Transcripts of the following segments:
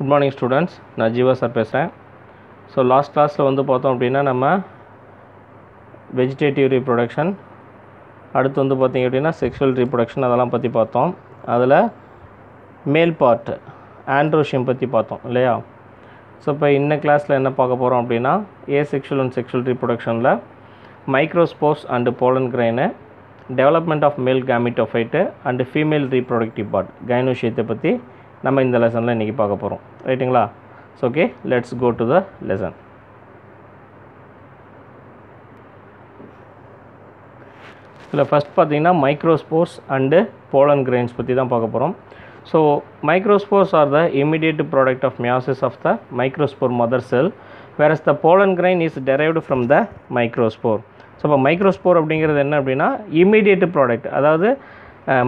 Good morning students நான் Jeeva sir பேசுகிறேன் so last கிளாஸில் வந்து பார்த்தோம் அப்படின்னா நம்ம வெஜிடேட்டிவ் ரீப்ரொடக்ஷன் அடுத்து வந்து பார்த்திங்க அப்படின்னா செக்ஷுவல் ரீப்ரொடக்ஷன் அதெல்லாம் பற்றி பார்த்தோம் அதில் மேல் பார்ட் ஆண்ட்ரோஷியம் பற்றி பார்த்தோம் இல்லையா ஸோ இப்போ இன்ன கிளாஸில் என்ன பார்க்க போகிறோம் அப்படின்னா ஏ செக்ஷுவல் அண்ட் செக்ஷுவல் ரீப்ரொடக்ஷனில் microspores and pollen grain development of male gametophyte and female reproductive part கைனோஷியத்தை பற்றி நம்ம இந்த லெசனில் இன்றைக்கி பார்க்க போகிறோம் ரைட்டுங்களா so okay let's go to the lesson இதில் ஃபஸ்ட் பார்த்தீங்கன்னா மைக்ரோஸ்போர்ஸ் அண்டு போலன் கிரெயின்ஸ் பற்றி தான் பார்க்க போகிறோம் so microspores are the immediate product of meiosis of the microspore mother cell whereas the pollen grain is derived from the microspore so இப்போ microspore அப்படிங்கிறது என்ன அப்படின்னா இமீடியட் ப்ராடக்ட் அதாவது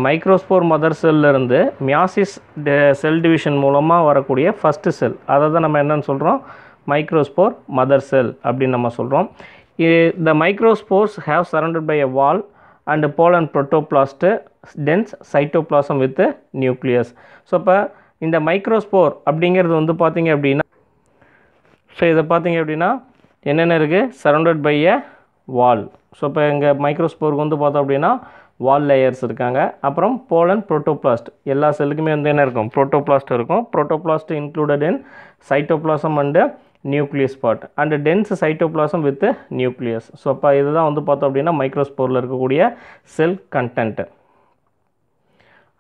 மைக்ரோஸ்போர் மதர் செல்லிருந்து மியாசிஸ் செல் டிவிஷன் மூலமாக வரக்கூடிய first செல் அதை தான் நம்ம என்னென்னு சொல்கிறோம் மைக்ரோஸ்போர் மதர் செல் அப்படின்னு நம்ம சொல்கிறோம் the microspores have surrounded by a wall and and protoplast dense cytoplasm with nucleus so இப்போ இந்த மைக்ரோஸ்போர் அப்படிங்கிறது வந்து பார்த்திங்க அப்படின்னா ஸோ இதை பார்த்திங்க அப்படின்னா என்னென்ன இருக்குது surrounded by a wall so இப்போ எங்கள் மைக்ரோஸ்போருக்கு வந்து பார்த்தோம் அப்படின்னா வால் லேயர்ஸ் இருக்காங்க அப்புறம் போலன் ப்ரோட்டோப்ளாஸ்ட் எல்லா செல்லுக்குமே வந்து என்ன இருக்கும் ப்ரோட்டோப்ளாஸ்ட் இருக்கும் protoplast included in cytoplasm and nucleus part and dense cytoplasm with nucleus so அப்போ இதுதான் வந்து பார்த்தோம் அப்படின்னா மைக்ரோஸ்போரில் இருக்கக்கூடிய செல் கண்டென்ட்டு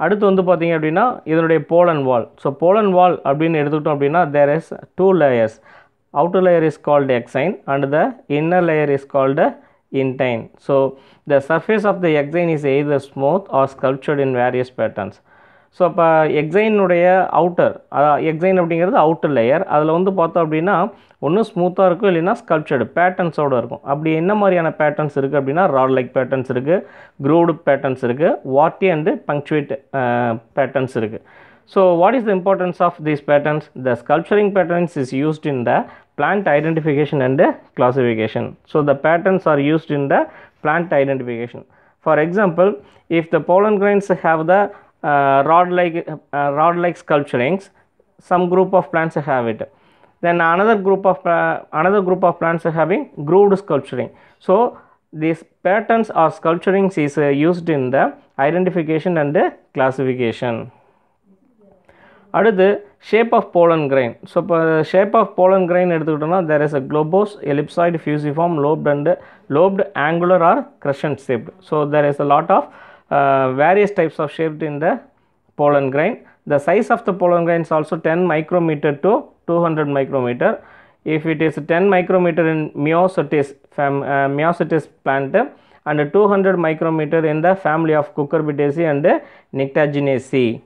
அடுத்து வந்து பார்த்திங்க அப்படின்னா இதனுடைய pollen wall so pollen wall அப்படின்னு எடுத்துக்கிட்டோம் அப்படின்னா there is two layers outer layer is called exine and the inner layer is called intine. So, the surface of the exine is either smooth or sculptured in various patterns. So அப்போ எக்ஸைனுடைய outer exine அப்படிங்கிறது outer layer அதில் வந்து பார்த்தோம் அப்படின்னா ஒன்றும் ஸ்மூத்தாக இருக்கும் இல்லைன்னா ஸ்கல்ப்சர்டு பேட்டர்ன்ஸோடு இருக்கும் அப்படி என்ன மாதிரியான பேட்டர்ன்ஸ் இருக்குது அப்படின்னா ராட் லைக் பேட்டர்ன்ஸ் இருக்குது க்ரூவ்டு பேட்டர்ன்ஸ் இருக்குது வாட்டி அண்டு பங்க்சுவேட் பேட்டர்ன்ஸ் இருக்குது so what is the importance of these patterns the sculpturing patterns is used in the plant identification and classification. So, the patterns are used in the plant identification. For example, if the pollen grains have the uh, rod-like uh, rod-like sculpturings, some group of plants have it. Then another group of uh, another group of plants having grooved sculpturing. So these patterns or sculpturings is uh, used in the identification and classification. அடுத்து shape of pollen grain. So, shape of pollen grain, there is a globose, ellipsoid, fusiform, lobed and lobed, angular or crescent shape. So, there is a lot of uh, various types of shape in the pollen grain. The size of the pollen grain is also 10 micrometer to 200 micrometer. If it is 10 micrometer in myosotis, fam, uh, myosotis and 200 micrometer in the family of cucurbitaceae and nictaginaceae.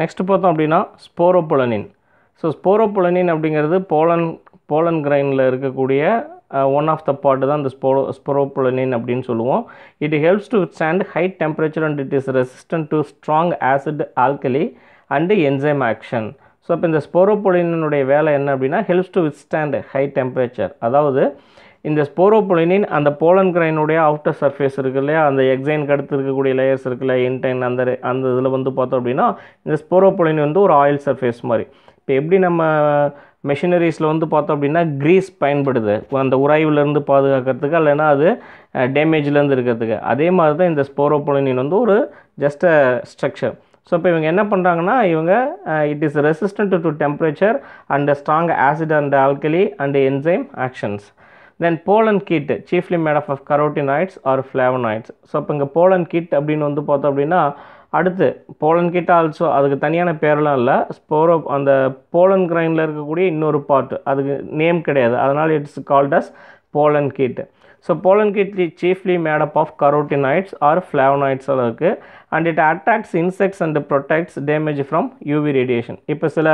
Next பார்த்தோம் அப்படின்னா ஸ்போரோபொலனின் so ஸ்போரோபொலனின் அப்படிங்கிறது pollen pollen கிரைனில் இருக்கக்கூடிய one of the part தான் இந்த ஸ்போரோ sporopollenin அப்படின்னு சொல்லுவோம் it helps to stand high temperature and it is resistant to strong acid alkali and enzyme action so அப்போ இந்த ஸ்போரோபொலினுடைய வேலை என்ன அப்படின்னா helps to withstand high temperature அதாவது இந்த ஸ்போரோபொலினின் அந்த போலன் கிரைனுடைய ஆஃப்டர் சர்ஃபேஸ் இருக்கு இல்லையா அந்த எக்ஸைன் அடுத்து இருக்கக்கூடிய லேயர்ஸ் இருக்குல்ல இன்டைன் அந்த அந்த இதில் வந்து பார்த்தோம் அப்படின்னா இந்த ஸ்போரோபொலின் வந்து ஒரு ஆயில் சர்ஃபேஸ் மாதிரி இப்போ எப்படி நம்ம மெஷினரிஸில் வந்து பார்த்தோம் அப்படின்னா க்ரீஸ் பயன்படுது அந்த உராய்வுலேருந்து பாதுகாக்கிறதுக்கு இல்லைன்னா அது டேமேஜ்லேருந்து இருக்கிறதுக்கு அதே மாதிரி தான் இந்த ஸ்போரோபொலினின் வந்து ஒரு ஜஸ்ட் ஸ்ட்ரக்சர் ஸோ இப்போ இவங்க என்ன பண்ணுறாங்கன்னா இவங்க it is resistant to temperature and strong acid and alkali and enzyme actions then pollen kit chiefly made of of carotenoids or flavonoids so இப்போ இங்கே போலன் கிட் அப்படின்னு வந்து பார்த்தோம் அப்படின்னா அடுத்து போலன் கிட்ட ஆல்சோ அதுக்கு தனியான பேரெலாம் இல்லை ஸ்போரோ அந்த போலன் கிரைனில் இருக்கக்கூடிய இன்னொரு பார்ட் அதுக்கு நேம் கிடையாது அதனால் it's called as pollen kit so pollen கிட்லி chiefly made up of carotenoids or ஃப்ளாவனாய்ட்ஸில் இருக்குது and it attracts insects and protects damage from UV radiation இப்போ சில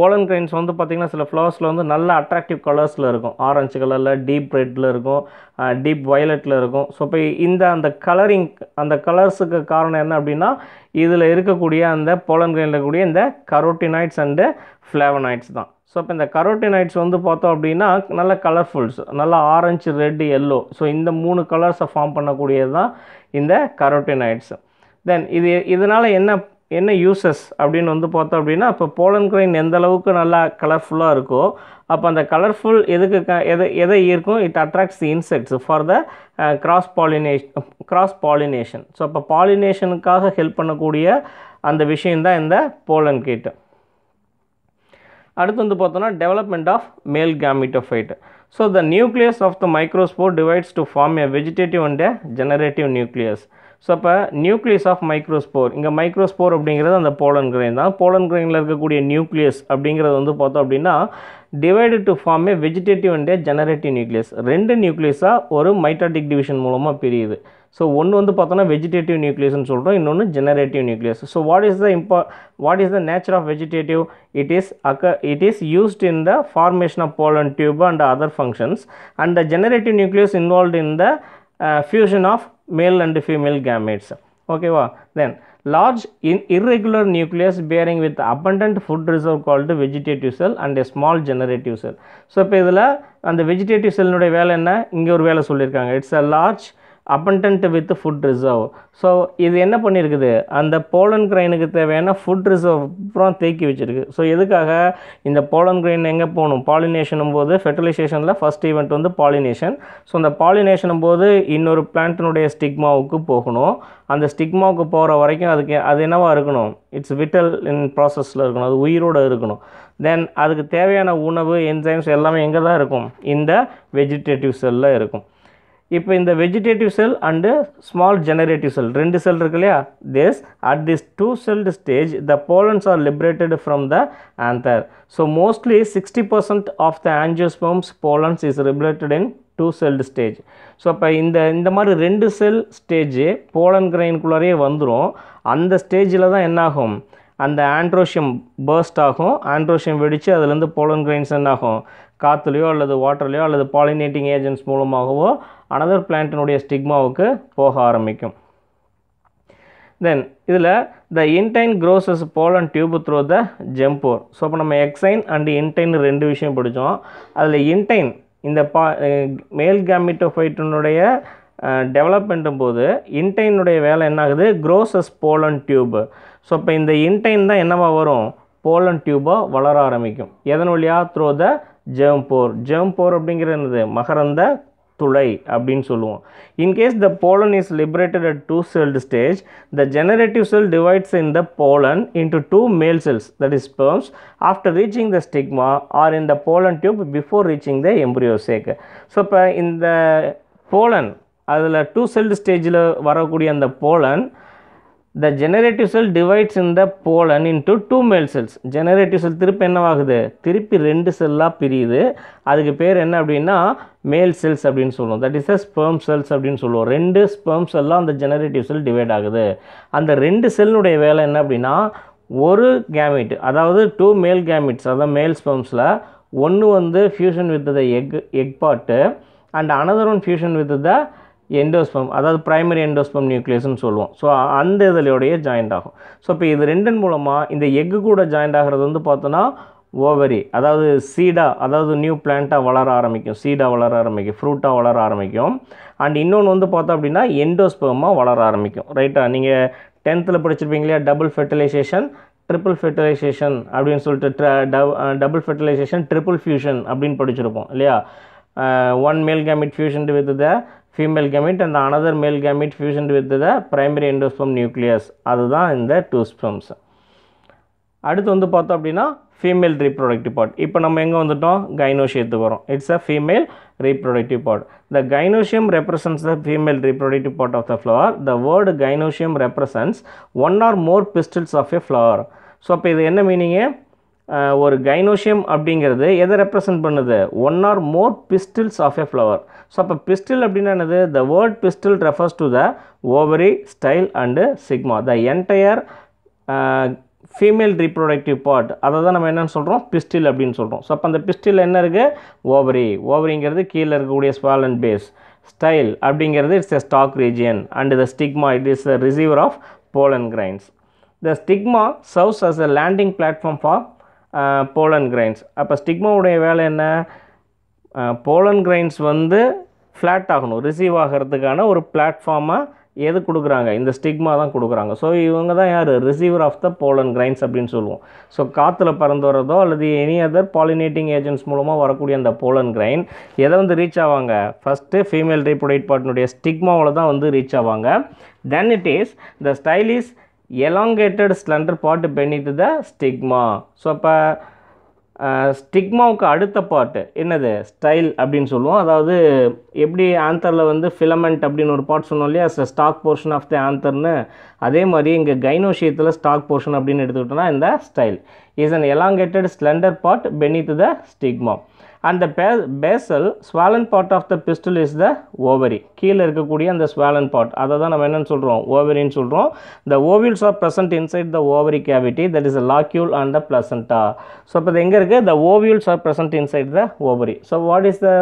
போலன் கிரைன்ஸ் வந்து பார்த்திங்கன்னா சில ஃப்ளவர்ஸில் வந்து நல்ல அட்ராக்டிவ் கலர்ஸில் இருக்கும் ஆரஞ்சு கலரில் டீப் ரெட்டில் இருக்கும் டீப் வயலட்டில் இருக்கும் ஸோ இப்போ இந்த அந்த கலரிங் அந்த கலர்ஸுக்கு காரணம் என்ன அப்படின்னா இதில் இருக்கக்கூடிய அந்த போலன் கிரைனில் இருக்கக்கூடிய இந்த கரோட்டினாய்ட்ஸ் அண்டு ஃப்ளேவனாய்ட்ஸ் தான் ஸோ இப்போ இந்த கரோட்டினைட்ஸ் வந்து பார்த்தோம் அப்படின்னா நல்ல கலர்ஃபுல்ஸ் நல்லா ஆரஞ்சு ரெட் எல்லோ ஸோ இந்த மூணு கலர்ஸை ஃபார்ம் பண்ணக்கூடியது தான் இந்த கரோட்டினைட்ஸ் தென் இது இதனால் என்ன என்ன யூசஸ் அப்படின்னு வந்து பார்த்தோம் அப்படின்னா இப்போ போலன் கிரைன் எந்த அளவுக்கு நல்லா கலர்ஃபுல்லாக இருக்கோ அப்போ அந்த கலர்ஃபுல் எதுக்கு க எதை எதை ஈர்க்கும் it attracts the insects for the cross pollination cross pollination so அப்போ பாலினேஷனுக்காக ஹெல்ப் பண்ணக்கூடிய அந்த விஷயந்தான் இந்த போலன் கீட்டு அடுத்து வந்து பார்த்தோன்னா development of male gametophyte so the nucleus of the microspore divides to form a vegetative and a generative nucleus so அப்போ நியூக்ளியஸ் ஆஃப் மைக்ரோஸ்போர் இங்கே மைக்ரோஸ்போர் அப்படிங்கிறது அந்த போலன் கிரெயின் தான் போலன் கிரெயினில் இருக்கக்கூடிய நியூக்ளியஸ் அப்படிங்கிறது வந்து பார்த்தோம் அப்படின்னா divide to form a vegetative and a generative nucleus ரெண்டு நியூக்ளியஸாக ஒரு மைட்டாட்டிக் டிவிஷன் மூலமாக பிரியுது ஸோ ஒன்று வந்து பார்த்தோன்னா வெஜிடேட்டிவ் நியூக்ளியஸ்னு சொல்கிறோம் இன்னொன்று generative nucleus so what is the இம்பா what is the nature of vegetative it is அக்க it is used in the formation of pollen tube and other functions and the generative nucleus involve in the fusion of male and female gametes ஓகேவா then large in irregular nucleus bearing with abundant food reserve called vegetative cell and a small generative cell so இப்போ இதில் அந்த vegetative செல்லினுடைய வேலை என்ன இங்கே ஒரு வேலை சொல்லியிருக்காங்க it's a large abundant with food reserve so இது என்ன பண்ணியிருக்குது அந்த போலன் கிரைனுக்கு தேவையான ஃபுட் ரிசர்வ் அப்புறம் தேக்கி வச்சுருக்கு ஸோ எதுக்காக இந்த போலன் கிரைன் எங்கே போகணும் பாலினேஷனும் போது ஃபெர்டிலைசேஷனில் ஃபஸ்ட் ஈவெண்ட் வந்து பாலினேஷன் ஸோ அந்த பாலினேஷனும் போது இன்னொரு பிளான்ட்டினுடைய ஸ்டிக்மாவுக்கு போகணும் அந்த ஸ்டிக்மாவுக்கு போகிற வரைக்கும் அதுக்கு அது என்னவாக இருக்கணும் இட்ஸ் விட்டல் இன் ப்ராசஸில் இருக்கணும் அது உயிரோடு இருக்கணும் தென் அதுக்கு தேவையான உணவு என்சைம்ஸ் எல்லாமே எங்கே தான் இருக்கும் இந்த வெஜிடேட்டிவ் செல்லில் இருக்கும் இப்போ இந்த vegetative cell and small generative cell ரெண்டு செல் இருக்கு இல்லையா this at this two celled stage the pollens are liberated from the anther so mostly sixty percent of the angiosperms pollens is liberated in two celled stage so அப்போ இந்த இந்த மாதிரி ரெண்டு செல் stage pollen கிரைனுக்குள்ளாரே வந்துடும் அந்த ஸ்டேஜில் தான் என்னாகும் அந்த ஆண்ட்ரோஷியம் பேர்ஸ்ட் ஆகும் ஆண்ட்ரோஷியம் வெடித்து அதுலேருந்து போலன் கிரைன்ஸ் என்னாகும் காற்றுலையோ அல்லது வாட்டர்லையோ அல்லது பாலினேட்டிங் ஏஜென்ட்ஸ் மூலமாகவோ அனதர் பிளான்ட்டினுடைய ஸ்டிக்மாவுக்கு போக ஆரம்பிக்கும் தென் இதில் the intine grows pollen tube through the germ pore so இப்போ நம்ம எக்ஸைன் அண்டு இன்டைன் ரெண்டு விஷயம் பிடிச்சோம் அதில் இன்டைன் இந்த பா மேல் கேமிட்டோஃபைட்டினுடைய டெவலப்மெண்ட்டும் போது இன்டைனுடைய வேலை என்ன ஆகுது க்ரோஸஸ் போலன் டியூப் ஸோ இப்போ இந்த இன்டைன் தான் என்னவாக வரும் போலன் டியூபாக வளர ஆரம்பிக்கும் எதன் வழியாக த்ரோ த ஜெம்போர் போர் ஜெம் போர் அப்படிங்கிறது என்னது மகரந்த துளை அப்படின்னு சொல்லுவோம் in case the pollen is liberated at two celled stage the generative cell divides in the pollen into two male cells that is sperms after reaching the stigma or in the pollen tube before reaching the embryo sac so இப்போ இந்த pollen அதில் two celled ஸ்டேஜில் வரக்கூடிய அந்த pollen the generative cell divides இந்த pollen into two male cells generative cell திருப்பி என்னவாகுது திருப்பி ரெண்டு செல்லாக பிரியுது அதுக்கு பேர் என்ன அப்படின்னா மேல் செல்ஸ் அப்படின்னு சொல்லுவோம் that is a sperm cells அப்படின்னு சொல்லுவோம் ரெண்டு ஸ்பெர்ம் செல்லாம் அந்த ஜெனரேட்டிவ் செல் டிவைட் ஆகுது அந்த ரெண்டு செல்லினுடைய வேலை என்ன அப்படின்னா ஒரு கேமிட் அதாவது டூ மேல் கேமிட்ஸ் அதாவது மேல் ஸ்பெர்ம்ஸில் ஒன்று வந்து fusion with the egg egg part and another one fusion with the endosperm அதாவது ப்ரைமரி எண்டோஸ்பம் நியூக்ளியஸ்னு சொல்லுவோம் ஸோ அந்த இதிலோடைய ஜாயிண்ட் ஆகும் ஸோ இப்போ இது ரெண்டின் மூலமாக இந்த எக்கு கூட ஜாயிண்ட் ஆகிறது வந்து பார்த்தோன்னா ஓவரி அதாவது சீடாக அதாவது நியூ பிளான்ட்டாக வளர ஆரம்பிக்கும் சீடாக வளர ஆரம்பிக்கும் ஃப்ரூட்டாக வளர ஆரம்பிக்கும் அண்ட் இன்னொன்று வந்து பார்த்தோம் அப்படின்னா எண்டோஸ்பமாக வளர ஆரம்பிக்கும் ரைட்டாக நீங்கள் டென்த்தில் படிச்சிருப்பீங்க இல்லையா டபுள் ஃபெர்டிலைசேஷன் ட்ரிபிள் ஃபெர்டிலைசேஷன் அப்படின்னு சொல்லிட்டு டபுள் ஃபெர்டிலைசேஷன் ட்ரிபிள் ஃபியூஷன் அப்படின்னு படிச்சிருப்போம் இல்லையா one male gamete fusion with the female gamete and another male gamete fusion with the primary endosperm nucleus அதுதான் இந்த டூ ஸ்பம்ஸ் அடுத்து வந்து பார்த்தோம் அப்படின்னா ஃபீமேல் ரீப்ரொடக்டிவ் பார்ட் இப்போ நம்ம எங்கே வந்துட்டோம் கைனோஷியத்துக்கு வரோம் it's a female reproductive part the gynoecium represents the female reproductive part of the flower the word gynoecium represents one or more pistils of a flower so அப்போ இது என்ன மீனிங்கு ஒரு கைனோஷியம் அப்படிங்கிறது எதை ரெப்ரசன்ட் பண்ணுது one or more pistils of a flower so அப்போ pistil அப்படின்னா என்னது the word pistil refers to the ovary style and stigma the entire female reproductive part அதை தான் நம்ம என்னென்னு சொல்கிறோம் பிஸ்டில் அப்படின்னு சொல்கிறோம் ஸோ அப்போ அந்த பிஸ்டில் என்ன இருக்குது ஓவரி ஓவரிங்கிறது கீழே இருக்கக்கூடிய ஸ்வால் அண்ட் பேஸ் ஸ்டைல் அப்படிங்கிறது it's a stalk region and the stigma it is the receiver of pollen grains the stigma serves as a landing platform for pollen grains அப்போ ஸ்டிக்மாவுடைய வேலை என்ன போலன் கிரைன்ஸ் வந்து ஃப்ளாட் ஆகணும் ரிசீவ் ஆகிறதுக்கான ஒரு பிளாட்ஃபார்மாக எது கொடுக்குறாங்க இந்த ஸ்டிக்மா தான் கொடுக்குறாங்க ஸோ இவங்க தான் யார் receiver of the pollen grains அப்படின்னு சொல்லுவோம் ஸோ காற்றுல பறந்து வரதோ அல்லது எனி அதர் பாலினேட்டிங் ஏஜென்ட்ஸ் மூலமாக வரக்கூடிய அந்த போலன் கிரைன் எதை வந்து ரீச் ஆவாங்க ஃபஸ்ட்டு ஃபீமேல் ரீப்ரொடக்ட் பார்ட்னுடைய ஸ்டிக்மாவில் தான் வந்து ரீச் ஆவாங்க then it is the style is elongated slender part beneath the stigma so அப்போ ஸ்டிக்மாவுக்கு அடுத்த பாட்டு என்னது ஸ்டைல் அப்படின்னு சொல்லுவோம் அதாவது எப்படி ஆந்தரில் வந்து ஃபிலமெண்ட் அப்படின்னு ஒரு பாட் சொன்னோம் இல்லையா ஸ்டாக் போர்ஷன் ஆஃப் தி ஆந்தர்னு அதே மாதிரி இங்கே கைனோஷியத்தில் ஸ்டாக் போர்ஷன் அப்படின்னு எடுத்துக்கிட்டோன்னா இந்த style is an elongated slender part beneath the stigma அந்த பே basal swollen part of the pistil is the ovary கீழே இருக்கக்கூடிய அந்த ஸ்வாலன் பார்ட் அதை தான் நம்ம என்னென்னு சொல்கிறோம் ஓவரின்னு சொல்கிறோம் the ovules are present inside the ovary cavity that is a locule and the placenta so இப்போ இது எங்கே இருக்குது the ovules are present inside the ovary so what is the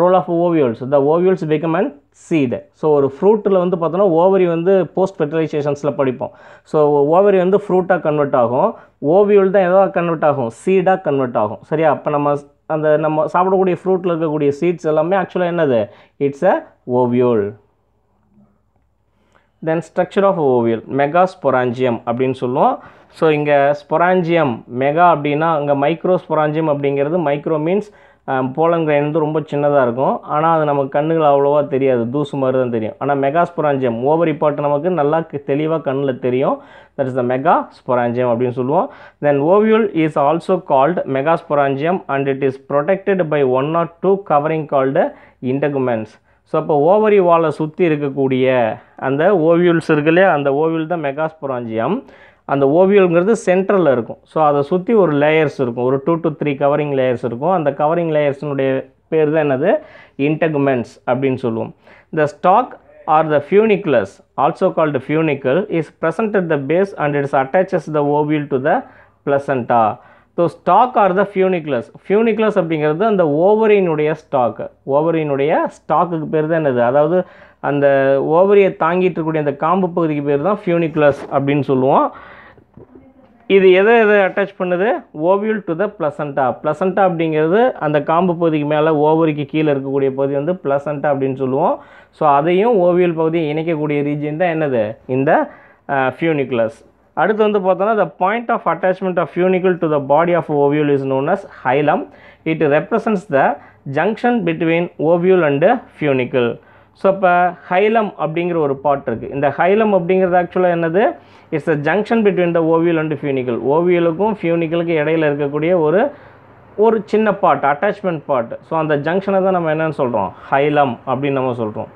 role of ovules the ovules become and seed so ஒரு ஃப்ரூட்டில் வந்து பார்த்தோன்னா ovary வந்து post ஃபெர்டிலைசேஷன்ஸில் படிப்போம் ஸோ ஓவரி வந்து ஃப்ரூட்டாக கன்வெர்ட் ஆகும் ஓவியூல் தான் எதாவது கன்வெர்ட் ஆகும் சீடாக கன்வெர்ட் ஆகும் சரியா அப்போ நம்ம அந்த நம்ம சாப்பிடக்கூடிய ஃப்ரூட்டில் இருக்கக்கூடிய சீட்ஸ் எல்லாமே ஆக்சுவலாக என்னது it's a ovule then structure of ovule mega sporangium அப்படின்னு சொல்லுவோம் ஸோ இங்கே ஸ்பொராஞ்சியம் மெகா அப்படின்னா இங்கே மைக்ரோ ஸ்பொராஞ்சியம் அப்படிங்கிறது மைக்ரோ மீன்ஸ் போலன் கிரைன் வந்து ரொம்ப சின்னதாக இருக்கும் ஆனால் அது நமக்கு கண்ணுகள் அவ்வளோவா தெரியாது தூசு மாதிரி தான் தெரியும் ஆனால் மெகா ஸ்பொராஞ்சியம் ஓவரி பாட்டு நமக்கு நல்லா தெளிவாக கண்ணில் தெரியும் that is the mega sporangium அப்படின்னு சொல்லுவோம் then ovule is also called mega sporangium and it is protected by one not two covering called integuments so அப்போ ஓவரி வாலை சுற்றி இருக்கக்கூடிய அந்த ஓவியூல்ஸ் இருக்குல்லையே அந்த ஓவியூல் தான் ஸ்பொராஞ்சியம் அந்த ஓவியல்ங்கிறது சென்ட்ரலில் இருக்கும் ஸோ அதை சுற்றி ஒரு லேயர்ஸ் இருக்கும் ஒரு two to three covering layers இருக்கும் அந்த கவரிங் லேயர்ஸினுடைய பேர் தான் என்னது இன்டெக்மெண்ட்ஸ் அப்படின்னு சொல்லுவோம் the stalk or the funiculus also called funicle is present at the base and it's attaches the ovule to the placenta so stalk or the funiculus funiculus அப்படிங்கிறது அந்த ஓவரியினுடைய stock ஓவரியினுடைய ஸ்டாக்குக்கு பேர் தான் என்னது அதாவது அந்த ஓவரியை தாங்கிட்டு இருக்கக்கூடிய அந்த காம்பு பகுதிக்கு பேர் தான் ஃபியூனிக்லஸ் அப்படின்னு சொல்லுவோம் இது எதை எதை அட்டாச் பண்ணுது ஓவியூல் டு த பிளசண்டா பிளசண்டா அப்படிங்கிறது அந்த காம்பு பகுதிக்கு மேலே ஓவரிக்கு கீழே இருக்கக்கூடிய பகுதி வந்து பிளசண்டா அப்படின்னு சொல்லுவோம் ஸோ அதையும் ஓவியல் பகுதியை இணைக்கக்கூடிய ரீஜன் தான் என்னது இந்த ஃபியூனிக்லஸ் அடுத்து வந்து பார்த்தோன்னா the point of attachment of funicle to the body of ovule is known as hilum it represents the junction between ovule and funicle so இப்போ ஹைலம் அப்படிங்கிற ஒரு பாட் இருக்குது இந்த ஹைலம் அப்படிங்கிறது ஆக்சுவலாக என்னது it's a junction between the ovule and funicle ஓவியலுக்கும் ஃபியூனிக்கலுக்கும் இடையில் இருக்கக்கூடிய ஒரு ஒரு சின்ன பாட் அட்டாச்மெண்ட் பாட் ஸோ அந்த ஜங்ஷனை தான் நம்ம என்னென்னு சொல்கிறோம் ஹைலம் அப்படின்னு நம்ம சொல்கிறோம்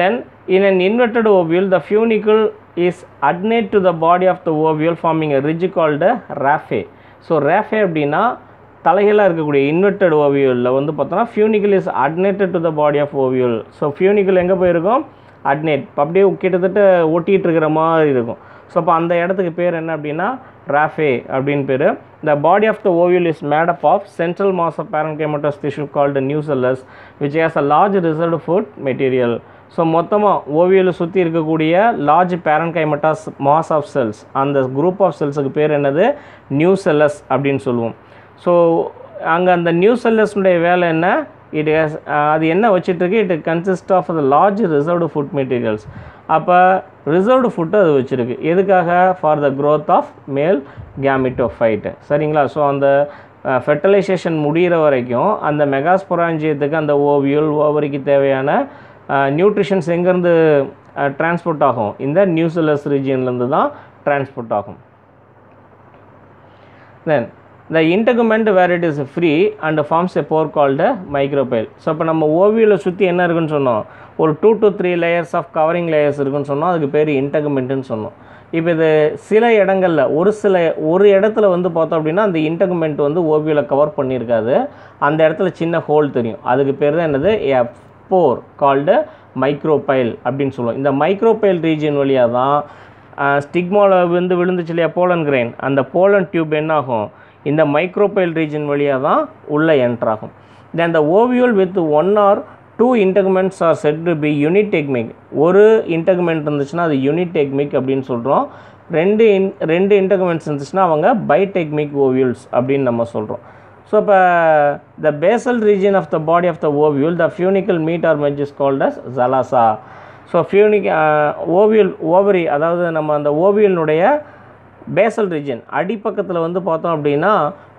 then in an inverted ovule the funicle is adnate to the body of the ovule forming ridge called raphe so raphe அப்படின்னா தலைகளாக இருக்கக்கூடிய இன்வெர்டட் ஓவியூலில் வந்து பார்த்தோன்னா funicle is adnated to the body of ovule so funicle எங்கே போயிருக்கோம் adnate அப்படியே கிட்டத்தட்ட ஒட்டிகிட்டு இருக்கிற மாதிரி இருக்கும் ஸோ அப்போ அந்த இடத்துக்கு பேர் என்ன அப்படின்னா ராஃபே அப்படின்னு பேர் the body of the ovule is made up of central mass of parenchymatous tissue called nucellus which has a large reserve food material so மொத்தமாக ஓவியில் சுற்றி இருக்கக்கூடிய large parenchymatous mass of cells அந்த குரூப் ஆஃப் செல்ஸுக்கு பேர் என்னது new செல்லஸ் அப்படின்னு சொல்லுவோம் ஸோ அங்கே அந்த நியூ செல்லர்ஸ்னுடைய வேலை என்ன இட் ஹேஸ் அது என்ன வச்சுட்ருக்கு it consist of the large reserved food materials அப்போ ரிசர்வ்டு ஃபுட்டு அது வச்சுருக்கு எதுக்காக for the growth of male ஃபைட்டு சரிங்களா ஸோ அந்த ஃபெர்டிலைசேஷன் முடிகிற வரைக்கும் அந்த மெகாஸ்பொராஞ்சியத்துக்கு அந்த ஓவியூல் ஓவரிக்கு தேவையான நியூட்ரிஷன்ஸ் எங்கேருந்து டிரான்ஸ்போர்ட் ஆகும் இந்த நியூசிலஸ் ரீஜியன்லேருந்து தான் டிரான்ஸ்போர்ட் ஆகும் then the integument where it is free and forms a pore called micropyle so இப்போ நம்ம ஓவியில் சுற்றி என்ன இருக்குன்னு சொன்னோம் ஒரு two to three layers of covering layers இருக்குன்னு சொன்னோம் அதுக்கு பேர் இன்டகுமெண்ட்டுன்னு சொன்னோம் இப்போ இது சில இடங்களில் ஒரு சில ஒரு இடத்துல வந்து பார்த்தோம் அப்படின்னா அந்த இன்டகுமெண்ட் வந்து ஓவியில் கவர் பண்ணியிருக்காது அந்த இடத்துல சின்ன ஹோல் தெரியும் அதுக்கு பேர் தான் என்னது ஏ போர் கால்டு மைக்ரோபைல் அப்படின்னு சொல்லுவோம் இந்த மைக்ரோபைல் ரீஜியன் வழியாக தான் ஸ்டிக்மாவில் வந்து விழுந்துச்சு இல்லையா போலன் கிரெயின் அந்த போலன் டியூப் என்னாகும் இந்த மைக்ரோபைல் ரீஜன் வழியாக தான் உள்ளே என்ட்ராகும் then the ovule with one or two integuments are said to be unitegmic ஒரு இன்டெக்மெண்ட் இருந்துச்சுன்னா அது யூனிடெக்மிக் அப்படின்னு சொல்கிறோம் ரெண்டு இன் ரெண்டு இன்டெக்மெண்ட்ஸ் இருந்துச்சுன்னா அவங்க பைடெக்மிக் ஓவியூல்ஸ் அப்படின்னு நம்ம சொல்கிறோம் ஸோ இப்போ the basal region of the body of the ovule the funicle meet or merge is called as chalaza so funicle ovule ovary அதாவது நம்ம அந்த ஓவியலினுடைய பேசல் ரீஜன் அடிப்பக்கத்தில் வந்து பார்த்தோம் அப்படின்னா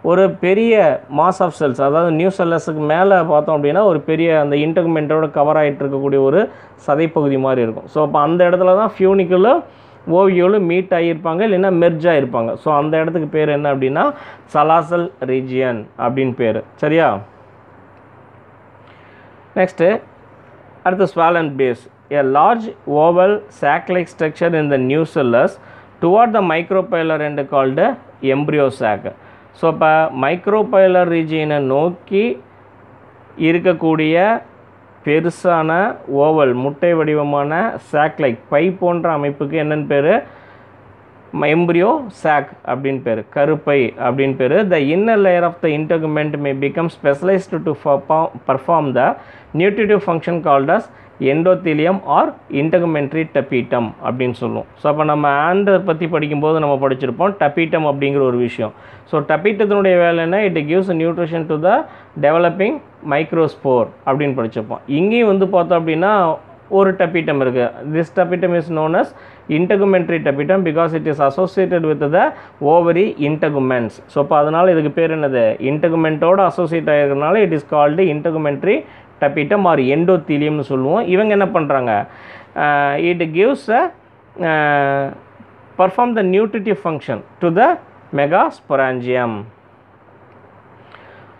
ஒரு பெரிய மாஸ் ஆஃப் செல்ஸ் அதாவது நியூ செல்லர்ஸுக்கு மேலே பார்த்தோம் அப்படின்னா ஒரு பெரிய அந்த இன்டர்மெண்ட்டோட கவர் ஆகிட்டு இருக்கக்கூடிய ஒரு சதைப்பகுதி மாதிரி இருக்கும் ஸோ அப்போ அந்த இடத்துல தான் ஃபியூனிக்கலும் ஓவியோலும் மீட் ஆகியிருப்பாங்க இல்லைன்னா மெர்ஜ் ஆகியிருப்பாங்க ஸோ அந்த இடத்துக்கு பேர் என்ன அப்படின்னா சலாசல் ரீஜியன் அப்படின்னு பேர் சரியா நெக்ஸ்ட்டு அடுத்து swell and base a large oval sac like structure in the nucellus toward the micropylar end called embryo sac. So இப்போ மைக்ரோபைலர் ரீஜியனை நோக்கி இருக்கக்கூடிய பெருசான ஓவல் முட்டை வடிவமான சாக் லைக் பை போன்ற அமைப்புக்கு என்னென்னு பேர் எம்ப்ரியோ சாக் அப்படின்னு பேர் கருப்பை அப்படின்னு பேர் the inner layer of the integument may become specialised to perform the nutritive function called endothelium or integumentary tapetum அப்படின்னு சொல்லுவோம் ஸோ அப்போ நம்ம ஆண்டை பற்றி படிக்கும்போது நம்ம படிச்சிருப்போம் டப்பீட்டம் அப்படிங்கிற ஒரு விஷயம் ஸோ டெபீட்டத்தினுடைய வேலைன்னா it gives nutrition to the developing microspore அப்படின்னு படிச்சிருப்போம் இங்கேயும் வந்து பார்த்தோம் அப்படின்னா ஒரு டப்பீட்டம் இருக்குது this tapetum is known as integumentary tapetum because it is associated with the ovary integuments so அப்போ அதனால் இதுக்கு பேர் என்னது இன்டகுமெண்ட்டோட அசோசியேட் ஆகிருக்கனால it is called integumentary tapetum or endo எண்டோத்தீலியம்னு சொல்லுவோம் இவங்க என்ன பண்ணுறாங்க it gives a perform the nutritive function to the mega megasporangium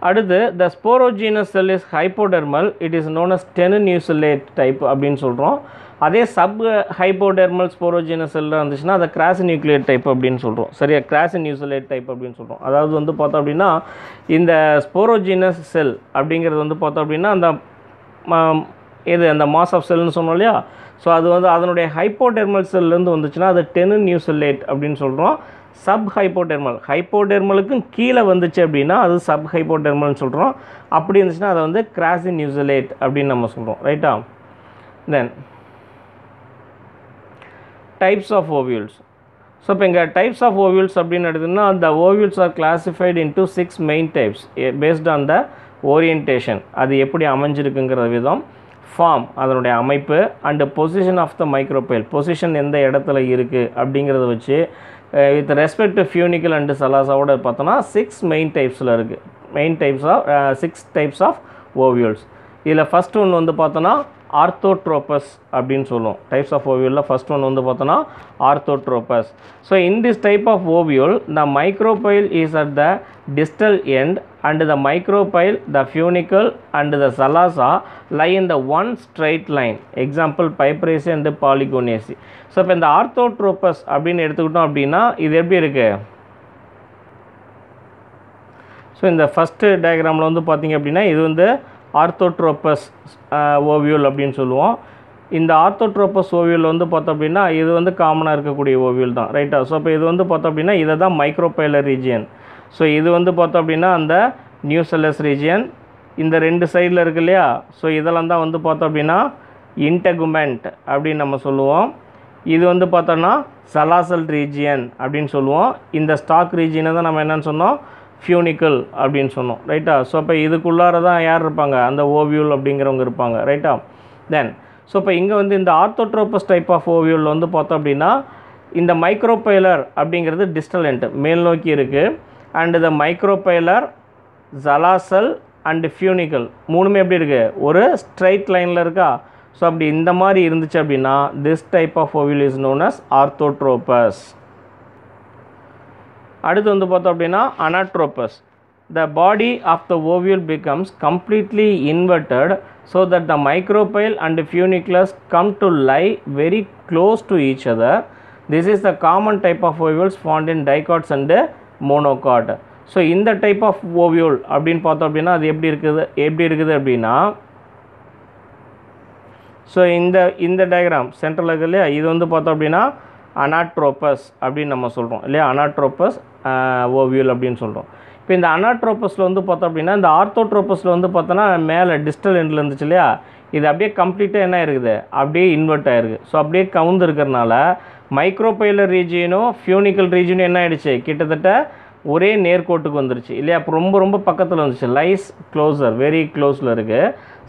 அடுத்து the sporogenous cell is hypodermal it is known as tenuinucellate type அப்படின்னு சொல்கிறோம் அதே சப் ஹைப்போடெர்மல் ஸ்போரோஜினஸ் செல்லாக இருந்துச்சுன்னா அதை கிராஸ் நியூக்ளியர் டைப் அப்படின்னு சொல்கிறோம் சரியா கிராஸ் நியூசலேட் டைப் அப்படின்னு சொல்கிறோம் அதாவது வந்து பார்த்தோம் அப்படின்னா இந்த ஸ்போரோஜினஸ் செல் அப்படிங்கிறது வந்து பார்த்தோம் அப்படின்னா அந்த இது அந்த மாஸ் ஆஃப் செல்னு சொன்னோம் இல்லையா ஸோ அது வந்து அதனுடைய ஹைப்போடெர்மல் செல்லேருந்து வந்துச்சுன்னா அது டெனு நியூசலேட் அப்படின்னு சொல்கிறோம் சப் ஹைப்போடெர்மல் ஹைப்போடெர்மலுக்கும் கீழே வந்துச்சு அப்படின்னா அது சப் ஹைப்போடெர்மல்னு சொல்கிறோம் அப்படி இருந்துச்சுன்னா அதை வந்து கிராசி நியூசலேட் அப்படின்னு நம்ம சொல்கிறோம் ரைட்டா then types of ovules so இப்போ இங்கே டைப்ஸ் ஆஃப் ஓவியூல்ஸ் அப்படின்னு எடுத்துன்னா அந்த ovules are classified into six main types based on the orientation அது எப்படி அமைஞ்சிருக்குங்கிற விதம் ஃபார்ம் அதனுடைய அமைப்பு and position of the micropyle position எந்த இடத்துல இருக்குது அப்படிங்கிறத வச்சு with respect to funicle and சலாசாவோட பார்த்தோன்னா சிக்ஸ் மெயின் டைப்ஸில் இருக்குது main types of six types of ovules இதில் ஃபஸ்ட்டு ஒன்று வந்து பார்த்தோன்னா ஆர்த்தோட்ரோபஸ் அப்படின்னு சொல்லுவோம் டைப்ஸ் ஆஃப் ஓவியூலில் ஃபஸ்ட் ஒன் வந்து பார்த்தோன்னா orthotropous so in this type of ovule the micropyle is at the distal end and the micropyle the funicle and the chalaza lie in one one line example Piperaceae and Polygonaceae so இப்போ இந்த ஆர்த்தோட்ரோப்பஸ் அப்படின்னு எடுத்துக்கிட்டோம் அப்படின்னா இது எப்படி இருக்குது so இந்த first டயக்ராமில் வந்து பார்த்திங்க அப்படின்னா இது வந்து ஆர்த்தோட்ரோப்பஸ் ஓவியூல் அப்படின்னு சொல்லுவோம் இந்த ஆர்த்தோட்ரோப்பஸ் ஓவியூல் வந்து பார்த்தோம் அப்படின்னா இது வந்து காமனாக இருக்கக்கூடிய ஓவியூல் தான் ரைட்டா ஸோ இப்போ இது வந்து பார்த்தோம் அப்படின்னா இதை தான் மைக்ரோபைலர் ரீஜியன் ஸோ இது வந்து பார்த்தோம் அப்படின்னா அந்த நியூசலஸ் ரீஜியன் இந்த ரெண்டு சைடில் இருக்கு இல்லையா ஸோ இதெல்லாம் தான் வந்து பார்த்தோம் அப்படின்னா இன்டகுமெண்ட் அப்படின்னு நம்ம சொல்லுவோம் இது வந்து பார்த்தோம்னா சலாசல் ரீஜியன் அப்படின்னு சொல்லுவோம் இந்த ஸ்டாக் ரீஜியனை தான் நம்ம என்னென்னு சொன்னோம் ஃபியூனிக்கல் அப்படின்னு சொன்னோம் ரைட்டா ஸோ அப்போ இதுக்குள்ளார தான் யார் இருப்பாங்க அந்த ஓவியூல் அப்படிங்கிறவங்க இருப்பாங்க ரைட்டா தென் ஸோ இப்போ இங்கே வந்து இந்த ஆர்த்தோட்ரோபஸ் டைப் ஆஃப் ஓவியூல் வந்து பார்த்தோம் அப்படின்னா இந்த மைக்ரோபைலர் அப்படிங்கிறது டிஸ்டலண்ட் மேல் நோக்கி இருக்குது அண்ட் இந்த மைக்ரோபைலர் ஜலாசல் அண்டு ஃபியூனிக்கல் மூணுமே எப்படி இருக்குது ஒரு ஸ்ட்ரைட் லைனில் இருக்கா ஸோ அப்படி இந்த மாதிரி இருந்துச்சு அப்படின்னா this type of ovule is known as orthotropous அடுத்து வந்து பார்த்தோம் அப்படின்னா anatropous the body of the ovule becomes completely inverted so that the micropyle and funiculus come to lie very close to each other this is the common type of ovules found in dicots and monocot so இந்த type of ovule அப்படின்னு பார்த்தோம் அப்படின்னா அது எப்படி இருக்குது எப்படி இருக்குது அப்படின்னா ஸோ இந்த இந்த டயக்ராம் சென்ட்ரல் இல்லையா இது வந்து பார்த்தோம் அப்படின்னா அனாட்ரோப்பஸ் அப்படின்னு நம்ம சொல்கிறோம் இல்லையா அனாட்ரோப்பஸ் ஓவியூல் அப்படின்னு சொல்கிறோம் இப்போ இந்த அனாட்ரோப்பஸில் வந்து பார்த்தோம் அப்படின்னா இந்த ஆர்த்தோட்ரோப்பஸில் வந்து பார்த்தோன்னா மேலே டிஸ்டல் எண்டில் இருந்துச்சு இல்லையா இது அப்படியே கம்ப்ளீட்டாக என்ன இருக்குது அப்படியே இன்வெர்ட் ஆகிருக்கு ஸோ அப்படியே கவுந்து இருக்கிறனால மைக்ரோபைலர் ரீஜியனும் ஃபியூனிக்கல் ரீஜியனும் என்ன ஆகிடுச்சு கிட்டத்தட்ட ஒரே நேர்கோட்டுக்கு வந்துருச்சு இல்லையா அப்போ ரொம்ப ரொம்ப பக்கத்தில் வந்துச்சு லைஸ் க்ளோஸர் வெரி க்ளோஸில் இருக்குது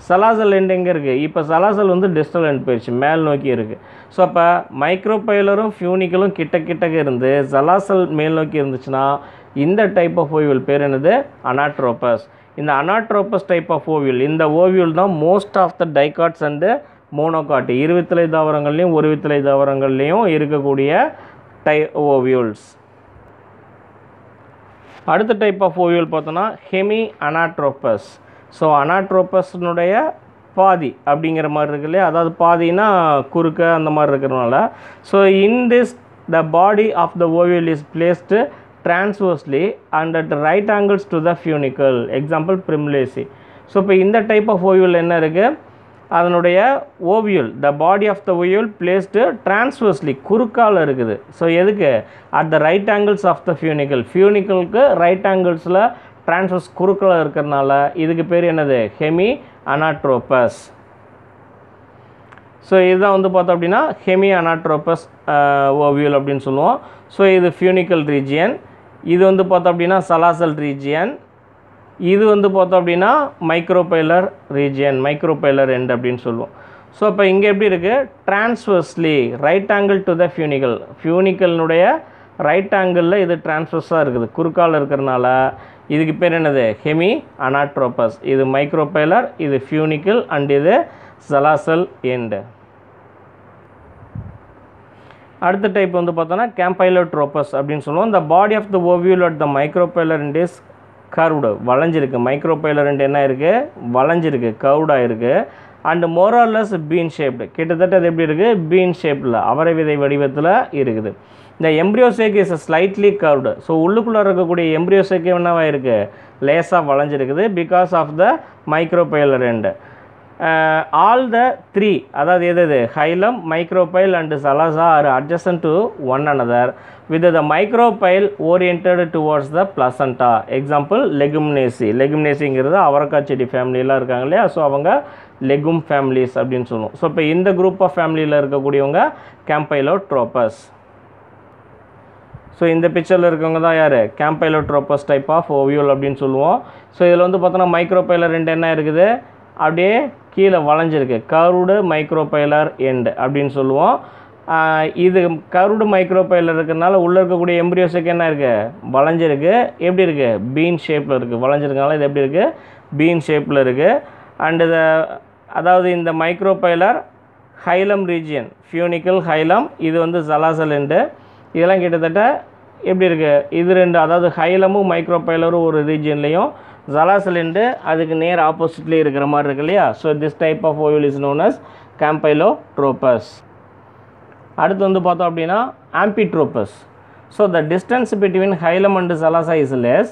சலாசல் எண்ட் எங்கே இருக்குது இப்போ சலாசல் வந்து டிஸ்டல் எண்ட் போயிடுச்சு மேல் நோக்கி இருக்குது ஸோ அப்போ மைக்ரோபைலரும் ஃபியூனிக்கலும் கிட்ட கிட்டக்க இருந்து சலாசல் மேல் நோக்கி இருந்துச்சுன்னா இந்த டைப் ஆஃப் ஓவியல் பேர் என்னது அனாட்ரோபஸ் இந்த அனாட்ரோபஸ் டைப் ஆஃப் ஓவியல் இந்த ஓவியல் தான் most of the dicots and monocot இருவித்தலை தாவரங்கள்லேயும் ஒரு வித்தலை தாவரங்கள்லேயும் இருக்கக்கூடிய டை ஓவியூல்ஸ் அடுத்த டைப் ஆஃப் ஓவியல் பார்த்தோன்னா ஹெமி அனாட்ரோபஸ் ஸோ அனாட்ரோபஸ்னுடைய பாதி அப்படிங்கிற மாதிரி இருக்கு இல்லையா அதாவது பாதினா குறுக்க அந்த மாதிரி இருக்கிறனால so in this the body of the ovule is placed transversely and at right angles to the funicle example Primulaceae so இப்போ இந்த டைப் ஆஃப் ஓவியல் என்ன இருக்குது அதனுடைய ovule the body of the ovule placed transversely குறுக்கால் இருக்குது so எதுக்கு at the right angles of the funicle ஃபியூனிக்கலுக்கு right ஆங்கிள்ஸில் டிரான்ஸ்வர்ஸ் குறுக்கில் இருக்கிறதுனால இதுக்கு பேர் என்னது ஹெமி அனாட்ரோபஸ் ஸோ இதுதான் வந்து பார்த்தோம் அப்படின்னா ஹெமி அனாட்ரோபஸ் ஓவியூல் அப்படின்னு சொல்லுவோம் ஸோ இது ஃபியூனிக்கல் ரீஜியன் இது வந்து பார்த்தோம் அப்படின்னா சலாசல் ரீஜியன் இது வந்து பார்த்தோம் அப்படின்னா மைக்ரோபைலர் ரீஜியன் மைக்ரோபைலர் எண்ட் அப்படின்னு சொல்லுவோம் ஸோ இப்போ இங்கே எப்படி இருக்குது transversely right angle to the funicle ஃபியூனிக்கல்னுடைய ரைட் ஆங்கிளில் இது டிரான்ஸ்வர்ஸாக இருக்குது குறுக்கால் இருக்கிறனால இதுக்கு பேர் என்னது ஹெமி அனாட்ரோபஸ் இது மைக்ரோபைலர் இது ஃபியூனிக்கல் அண்ட் இது சலாசல் எண்டு அடுத்த டைப் வந்து பார்த்தோன்னா கேம்பைலோட்ரோபஸ் அப்படின்னு சொல்லுவோம் இந்த body of the ovule at the micropylar end is curved வளைஞ்சிருக்கு மைக்ரோபைலரண்ட் என்ன இருக்குது வளைஞ்சிருக்கு கர்வ்டாக இருக்குது அண்டு மோராலஸ் பீன் ஷேப்டு கிட்டத்தட்ட அது எப்படி இருக்குது பீன் ஷேப்பில் அவரை விதை வடிவத்தில் இருக்குது இந்த embryo sac is slightly curved so உள்ளுக்குள்ளே இருக்கக்கூடிய எம்ப்ரியோசேக் என்னவாக இருக்குது லேஸாக வளைஞ்சிருக்குது பிகாஸ் ஆஃப் த மைக்ரோபைல் ரெண்டு ஆல் த த்ரீ அதாவது எது இது hilum micropyle and chalaza are adjacent to one another with the micropyle oriented towards the placenta example Leguminaceae லெகும்னேசிங்கிறது அவரக்காய் செடி ஃபேமிலியெலாம் இருக்காங்க இல்லையா ஸோ அவங்க லெகும் ஃபேமிலிஸ் அப்படின்னு சொல்லுவோம் ஸோ இப்போ இந்த குரூப் ஆஃப் ஃபேமிலியில் இருக்கக்கூடியவங்க கேம்பைலோ ட்ரோப்பஸ் ஸோ இந்த பிக்சரில் இருக்கவங்க தான் யார் கேம்பைலோட்ரோப்பஸ் டைப் ஆஃப் ஓவியூல் அப்படின்னு சொல்லுவோம் ஸோ இதில் வந்து பார்த்தோன்னா மைக்ரோபைலர் ரெண்டு என்ன இருக்குது அப்படியே கீழே வளைஞ்சிருக்கு கருடு மைக்ரோபைலர் எண்டு அப்படின்னு சொல்லுவோம் இது கருடு மைக்ரோபைலர் இருக்கிறதுனால உள்ளே இருக்கக்கூடிய எம்பிரியோஸுக்கு என்ன இருக்குது வளைஞ்சிருக்கு எப்படி இருக்குது பீன் ஷேப்பில் இருக்குது வளைஞ்சிருக்கனால இது எப்படி இருக்குது பீன் ஷேப்பில் இருக்குது அண்ட் இதை அதாவது இந்த micropylar hilum region funicle hilum இது வந்து ஜலாசல் எண்டு இதெல்லாம் கிட்டத்தட்ட எப்படி இருக்குது இது ரெண்டு அதாவது ஹைலமும் மைக்ரோபைலரும் ஒரு ரீஜன்லேயும் ஜலாசலிண்டு அதுக்கு நேர் ஆப்போசிட்லேயே இருக்கிற மாதிரி இருக்கு இல்லையா so this type of ovule is known as campylotropous அடுத்து வந்து பார்த்தோம் அப்படின்னா amphitropous so the distance between hilum and chalaza is less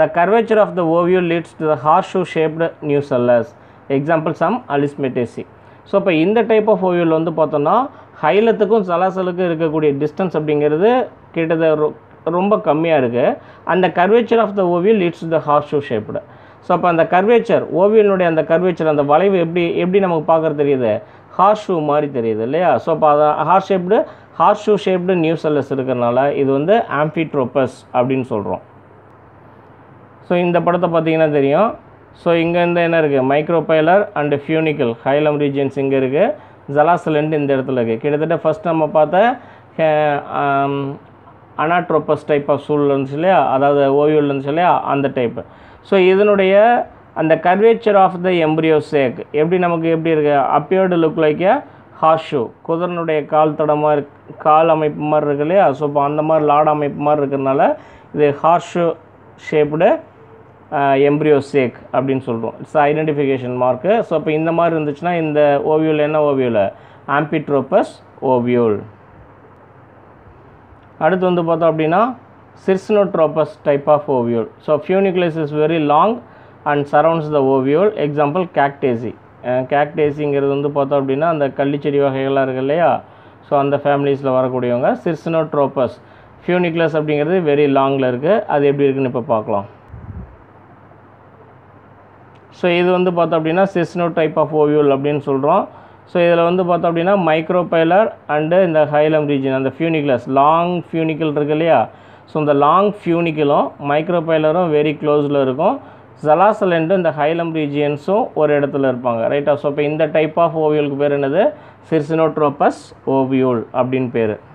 the curvature of the ovule leads to the horseshoe shaped nucellus example some Alismataceae so இப்போ இந்த type of ஓவியூவில் வந்து பார்த்தோம்னா ஹைலத்துக்கும் சலாசலுக்கும் இருக்கக்கூடிய distance அப்படிங்கிறது கிட்டத்தட்ட ரொம்ப கம்மியாக இருக்குது அந்த curvature of the ovule it's the horseshoe shaped so அப்போ அந்த கர்வேச்சர் ஓவியனுடைய அந்த கர்வேச்சர் அந்த வளைவு எப்படி எப்படி நமக்கு பார்க்குற தெரியுது ஹார்ஸ் ஷூ மாதிரி தெரியுது இல்லையா ஸோ அப்போ அதை horse shaped horseshoe shaped nucellus இருக்கிறனால இது வந்து ஆம்பிட்ரோப்பஸ் அப்படின்னு சொல்கிறோம் ஸோ இந்த படத்தை பார்த்தீங்கன்னா தெரியும் ஸோ இங்கேருந்து என்ன இருக்குது micropylar and funicle hilum regions இங்கே இருக்குது ஜலாசலண்ட் இந்த இடத்துல இருக்குது கிட்டத்தட்ட ஃபஸ்ட் நம்ம பார்த்த அனாட்ரோபஸ் டைப் ஆஃப் சூழ்லன்னு இல்லையா அதாவது ஓவியல்னு இல்லையா அந்த டைப்பு ஸோ இதனுடைய அந்த கர்வேச்சர் ஆஃப் த சேக் எப்படி நமக்கு எப்படி இருக்குது appeared look like a horseshoe குதிரனுடைய கால் தடமாக இருக் கால் அமைப்பு மாதிரி இருக்கு இல்லையா ஸோ இப்போ அந்த மாதிரி லாட் அமைப்பு மாதிரி இருக்கிறதுனால இது ஹார்ஷூ ஷேப்டு சேக் அப்படின்னு சொல்கிறோம் இட்ஸ் ஐடென்டிஃபிகேஷன் மார்க்கு ஸோ இப்போ இந்த மாதிரி இருந்துச்சுன்னா இந்த ஓவியூல் என்ன ஓவியூல் ஆம்பிட்ரோப்பஸ் ஓவியூல் அடுத்து வந்து பார்த்தோம் அப்படின்னா circinotropous type of ovule so funiculus is very long and surrounds the ovule example Cactaceae கேக்டேசிங்கிறது வந்து பார்த்தோம் அப்படின்னா அந்த கள்ளிச்செடி வகைகள்லாம் இருக்குது இல்லையா ஸோ அந்த ஃபேமிலிஸில் வரக்கூடியவங்க சிர்ஸ்னோட்ரோபஸ் ஃபியூனிக்லஸ் அப்படிங்கிறது வெரி லாங்கில் இருக்குது அது எப்படி இருக்குன்னு இப்போ பார்க்கலாம் ஸோ இது வந்து பார்த்தோம் அப்படின்னா சிஸ்னோ டைப் ஆஃப் ஓவியூல் அப்படின்னு சொல்கிறோம் ஸோ இதில் வந்து பார்த்தோம் அப்படின்னா மைக்ரோபைலர் அண்டு இந்த ஹைலம் ரீஜன் அந்த ஃபியூனிகுலஸ் லாங் ஃபியூனிக்கல் இருக்கு இல்லையா ஸோ இந்த லாங் ஃபியூனிக்கலும் மைக்ரோபைலரும் வெரி க்ளோஸில் இருக்கும் ஜலாசலண்டு இந்த ஹைலம் ரீஜியன்ஸும் ஒரு இடத்துல இருப்பாங்க ரைட்டா ஸோ இப்போ இந்த டைப் ஆஃப் ஓவியூலுக்கு பேர் என்னது சிர்சினோட்ரோபஸ் ஓவியூல் அப்படின்னு பேர்